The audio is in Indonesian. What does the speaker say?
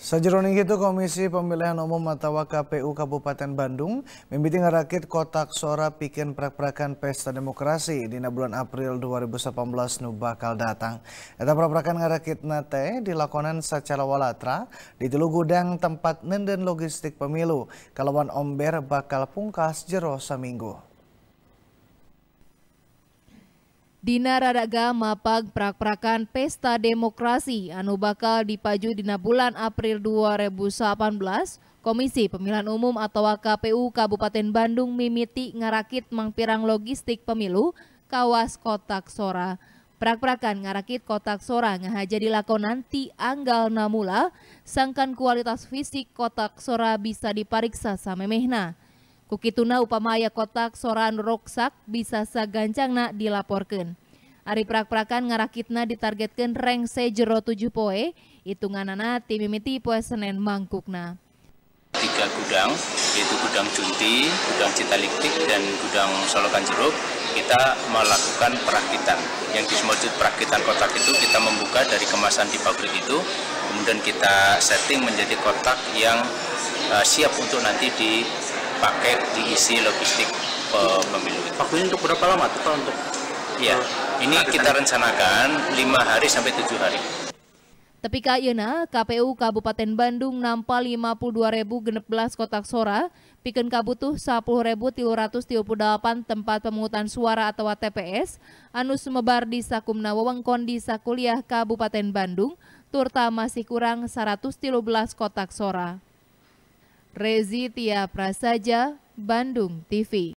Sejeroning itu Komisi Pemilihan Umum atau KPU Kabupaten Bandung membiting rakit kotak suara bikin prak perakan pesta demokrasi di bulan April 2018 nu bakal datang. Eta prak-prakan ngarakit nate dilakonan secara walatra di telu gudang tempat nenden logistik pemilu. Kalawan omber bakal pungkas jero seminggu. Dina Radaga mapak prak-prakan Pesta Demokrasi anu bakal dipaju dina bulan April 2018 Komisi Pemilihan Umum atau KPU Kabupaten Bandung mimiti ngarakit mangpirang logistik pemilu kawas kotak sora. Prak-prakan ngarakit kotak sora ngahaja lako nanti anggal namula sangkan kualitas fisik kotak sora bisa dipariksa samemehna. Kukituna upamaya kotak soran roksak bisa sagancangna dilaporkan. Ari prak-prakan ngarakitna ditargetkan reng sejero tujuh poe, hitunganana timimiti poe Senin mangkukna. Tiga gudang, yaitu gudang Junti, gudang Citaliktik, dan gudang Solokan Jeruk, kita melakukan perakitan. Yang disebut perakitan kotak itu kita membuka dari kemasan di pabrik itu, kemudian kita setting menjadi kotak yang eh, siap untuk nanti di dipakai diisi logistik eh, pemilu. Waktunya untuk berapa lama total untuk? Ya, ini kita rencanakan 5 hari sampai 7 hari. Tapi kayeuna, KPU Kabupaten Bandung nampak genep 52.016 kotak suara. Piken kabutuh 10.338 tempat pemungutan suara atau TPS, anu sumebar di sakumna wewengkon di sakuliah Kabupaten Bandung, turta masih kurang 113 kotak suara. Rezi Tia Prasaja, Bandung TV.